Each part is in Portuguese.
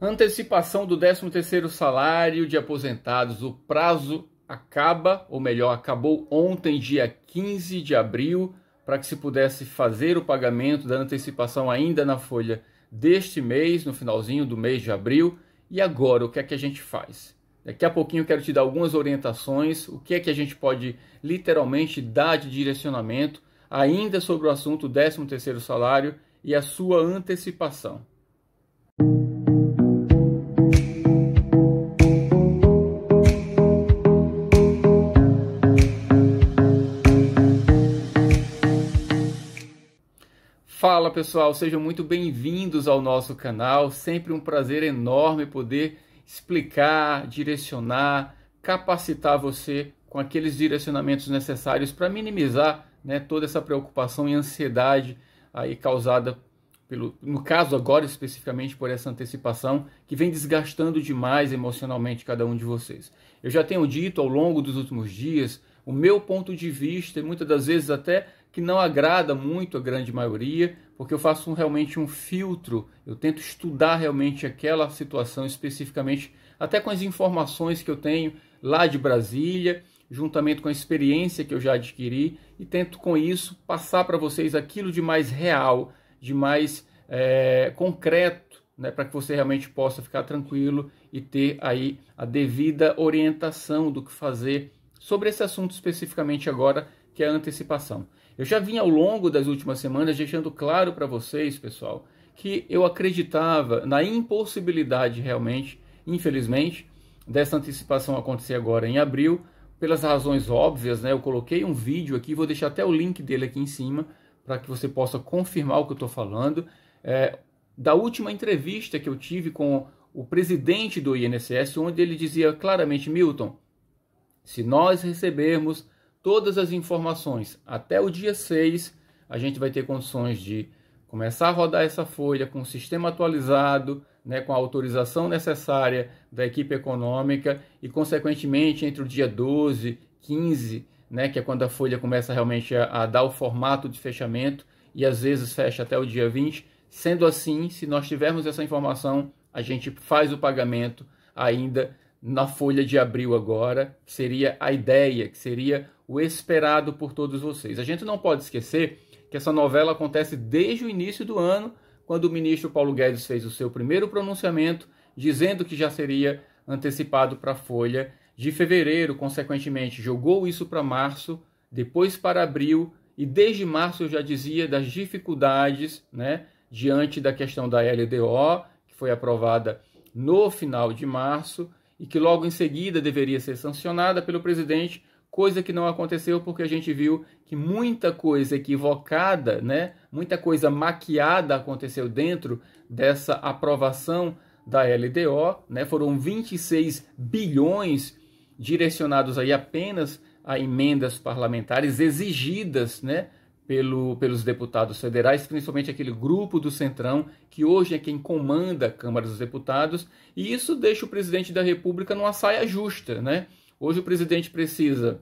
Antecipação do 13º salário de aposentados. O prazo acaba, ou melhor, acabou ontem, dia 15 de abril, para que se pudesse fazer o pagamento da antecipação ainda na folha deste mês, no finalzinho do mês de abril. E agora, o que é que a gente faz? Daqui a pouquinho eu quero te dar algumas orientações, o que é que a gente pode literalmente dar de direcionamento ainda sobre o assunto 13º salário e a sua antecipação. Fala pessoal, sejam muito bem-vindos ao nosso canal. Sempre um prazer enorme poder explicar, direcionar, capacitar você com aqueles direcionamentos necessários para minimizar né, toda essa preocupação e ansiedade aí causada pelo, no caso agora especificamente por essa antecipação que vem desgastando demais emocionalmente cada um de vocês. Eu já tenho dito ao longo dos últimos dias o meu ponto de vista e muitas das vezes até que não agrada muito a grande maioria, porque eu faço um, realmente um filtro, eu tento estudar realmente aquela situação especificamente, até com as informações que eu tenho lá de Brasília, juntamente com a experiência que eu já adquiri, e tento com isso passar para vocês aquilo de mais real, de mais é, concreto, né, para que você realmente possa ficar tranquilo e ter aí a devida orientação do que fazer sobre esse assunto especificamente agora, que é a antecipação. Eu já vim ao longo das últimas semanas deixando claro para vocês, pessoal, que eu acreditava na impossibilidade realmente, infelizmente, dessa antecipação acontecer agora em abril, pelas razões óbvias, né? Eu coloquei um vídeo aqui, vou deixar até o link dele aqui em cima para que você possa confirmar o que eu estou falando. É, da última entrevista que eu tive com o presidente do INSS, onde ele dizia claramente, Milton, se nós recebermos todas as informações. Até o dia 6, a gente vai ter condições de começar a rodar essa folha com o sistema atualizado, né, com a autorização necessária da equipe econômica e, consequentemente, entre o dia 12, 15, né, que é quando a folha começa realmente a, a dar o formato de fechamento e às vezes fecha até o dia 20. Sendo assim, se nós tivermos essa informação, a gente faz o pagamento ainda na folha de abril agora, que seria a ideia, que seria o esperado por todos vocês. A gente não pode esquecer que essa novela acontece desde o início do ano, quando o ministro Paulo Guedes fez o seu primeiro pronunciamento, dizendo que já seria antecipado para a Folha de fevereiro, consequentemente, jogou isso para março, depois para abril, e desde março eu já dizia das dificuldades né, diante da questão da LDO, que foi aprovada no final de março, e que logo em seguida deveria ser sancionada pelo presidente, coisa que não aconteceu porque a gente viu que muita coisa equivocada, né? Muita coisa maquiada aconteceu dentro dessa aprovação da LDO, né? Foram 26 bilhões direcionados aí apenas a emendas parlamentares exigidas, né? Pelo, pelos deputados federais, principalmente aquele grupo do Centrão, que hoje é quem comanda a Câmara dos Deputados, e isso deixa o presidente da República numa saia justa, né? Hoje o presidente precisa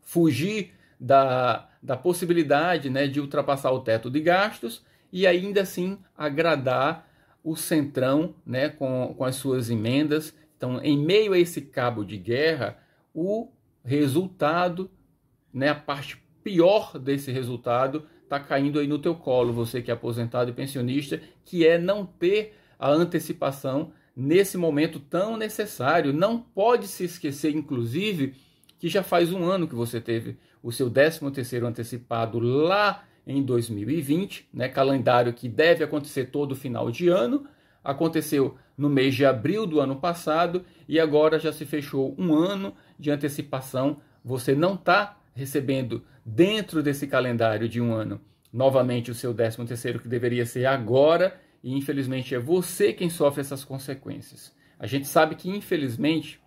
fugir da, da possibilidade né, de ultrapassar o teto de gastos e ainda assim agradar o Centrão né, com, com as suas emendas. Então, em meio a esse cabo de guerra, o resultado, né, a parte pior desse resultado, está caindo aí no teu colo, você que é aposentado e pensionista, que é não ter a antecipação nesse momento tão necessário. Não pode se esquecer, inclusive, que já faz um ano que você teve o seu 13 antecipado lá em 2020, né, calendário que deve acontecer todo final de ano, aconteceu no mês de abril do ano passado e agora já se fechou um ano de antecipação. Você não está recebendo dentro desse calendário de um ano novamente o seu 13 terceiro que deveria ser agora e infelizmente é você quem sofre essas consequências. A gente sabe que infelizmente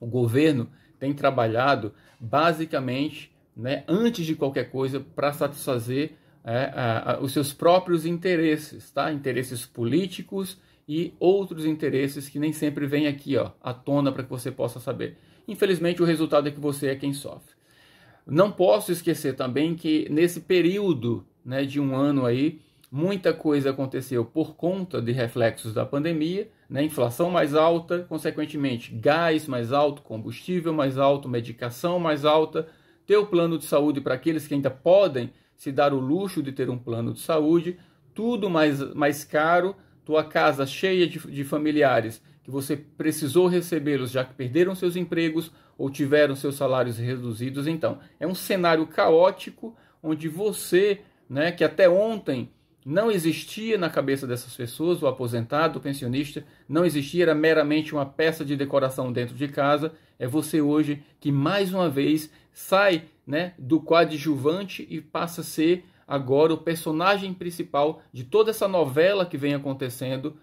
o governo tem trabalhado basicamente, né, antes de qualquer coisa, para satisfazer é, a, a, os seus próprios interesses, tá? Interesses políticos e outros interesses que nem sempre vêm aqui, ó, à tona para que você possa saber. Infelizmente, o resultado é que você é quem sofre. Não posso esquecer também que nesse período, né, de um ano aí, muita coisa aconteceu por conta de reflexos da pandemia, né? inflação mais alta, consequentemente gás mais alto, combustível mais alto, medicação mais alta, ter o plano de saúde para aqueles que ainda podem se dar o luxo de ter um plano de saúde, tudo mais, mais caro, tua casa cheia de, de familiares que você precisou recebê-los já que perderam seus empregos ou tiveram seus salários reduzidos. Então, é um cenário caótico onde você, né, que até ontem não existia na cabeça dessas pessoas o aposentado, o pensionista, não existia, era meramente uma peça de decoração dentro de casa. É você hoje que mais uma vez sai né, do coadjuvante e passa a ser agora o personagem principal de toda essa novela que vem acontecendo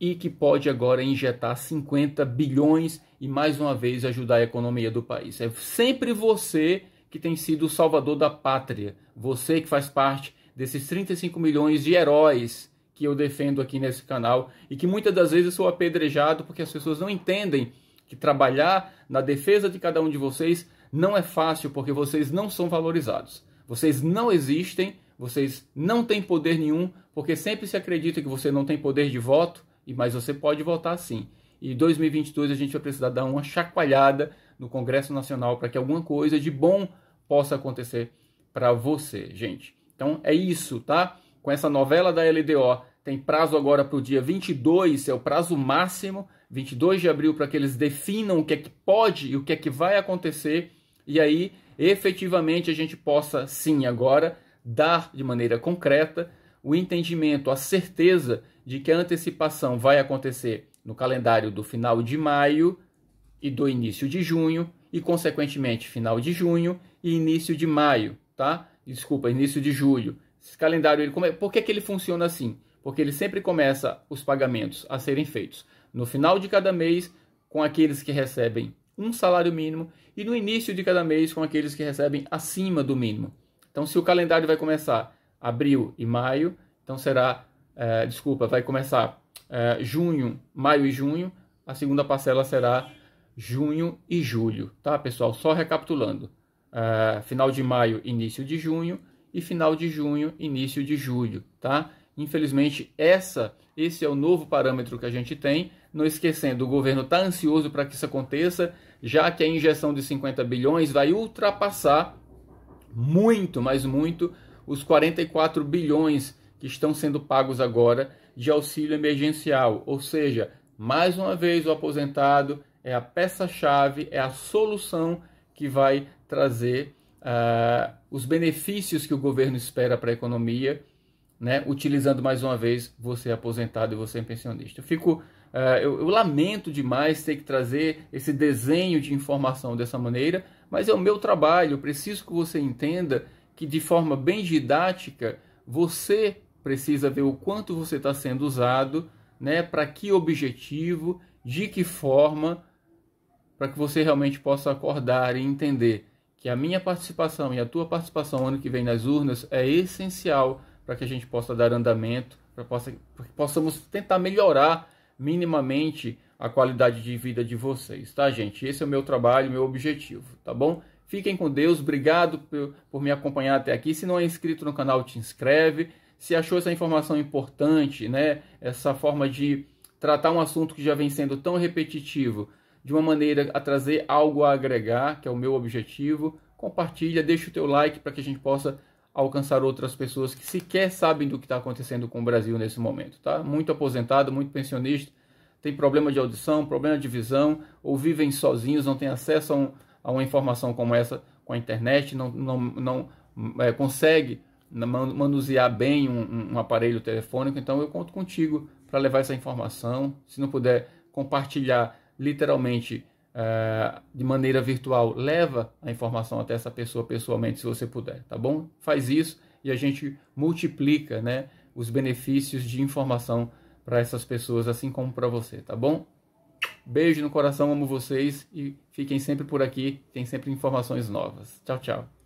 e que pode agora injetar 50 bilhões e mais uma vez ajudar a economia do país. É sempre você que tem sido o salvador da pátria, você que faz parte desses 35 milhões de heróis que eu defendo aqui nesse canal e que muitas das vezes sou apedrejado porque as pessoas não entendem que trabalhar na defesa de cada um de vocês não é fácil porque vocês não são valorizados. Vocês não existem, vocês não têm poder nenhum, porque sempre se acredita que você não tem poder de voto, mas você pode votar sim. E 2022 a gente vai precisar dar uma chacoalhada no Congresso Nacional para que alguma coisa de bom possa acontecer para você, gente. Então é isso, tá? Com essa novela da LDO, tem prazo agora para o dia 22, é o prazo máximo, 22 de abril, para que eles definam o que é que pode e o que é que vai acontecer, e aí efetivamente a gente possa sim agora dar de maneira concreta o entendimento, a certeza de que a antecipação vai acontecer no calendário do final de maio e do início de junho e consequentemente final de junho e início de maio, tá? desculpa, início de julho. Esse calendário, ele come... por que, que ele funciona assim? Porque ele sempre começa os pagamentos a serem feitos no final de cada mês com aqueles que recebem um salário mínimo e no início de cada mês com aqueles que recebem acima do mínimo. Então, se o calendário vai começar abril e maio, então será, é, desculpa, vai começar é, junho, maio e junho, a segunda parcela será junho e julho, tá, pessoal? Só recapitulando. Ah, final de maio, início de junho, e final de junho, início de julho, tá? Infelizmente, essa, esse é o novo parâmetro que a gente tem. Não esquecendo, o governo está ansioso para que isso aconteça, já que a injeção de 50 bilhões vai ultrapassar muito, mas muito, os 44 bilhões que estão sendo pagos agora de auxílio emergencial. Ou seja, mais uma vez, o aposentado é a peça-chave, é a solução que vai trazer uh, os benefícios que o governo espera para a economia, né, utilizando mais uma vez você aposentado e você pensionista. Eu fico, uh, eu, eu lamento demais ter que trazer esse desenho de informação dessa maneira, mas é o meu trabalho. Eu preciso que você entenda que de forma bem didática você precisa ver o quanto você está sendo usado, né, para que objetivo, de que forma, para que você realmente possa acordar e entender que a minha participação e a tua participação ano que vem nas urnas é essencial para que a gente possa dar andamento, para que possamos tentar melhorar minimamente a qualidade de vida de vocês, tá, gente? Esse é o meu trabalho, meu objetivo, tá bom? Fiquem com Deus, obrigado por, por me acompanhar até aqui. Se não é inscrito no canal, te inscreve. Se achou essa informação importante, né? Essa forma de tratar um assunto que já vem sendo tão repetitivo, de uma maneira a trazer algo a agregar, que é o meu objetivo, compartilha, deixa o teu like para que a gente possa alcançar outras pessoas que sequer sabem do que está acontecendo com o Brasil nesse momento, tá? Muito aposentado, muito pensionista, tem problema de audição, problema de visão, ou vivem sozinhos, não tem acesso a, um, a uma informação como essa com a internet, não, não, não é, consegue manusear bem um, um, aparelho telefônico, então eu conto contigo para levar essa informação. Se não puder compartilhar literalmente uh, de maneira virtual, leva a informação até essa pessoa pessoalmente, se você puder, tá bom? Faz isso e a gente multiplica né, os benefícios de informação para essas pessoas, assim como para você, tá bom? Beijo no coração, amo vocês e fiquem sempre por aqui, tem sempre informações novas. Tchau, tchau.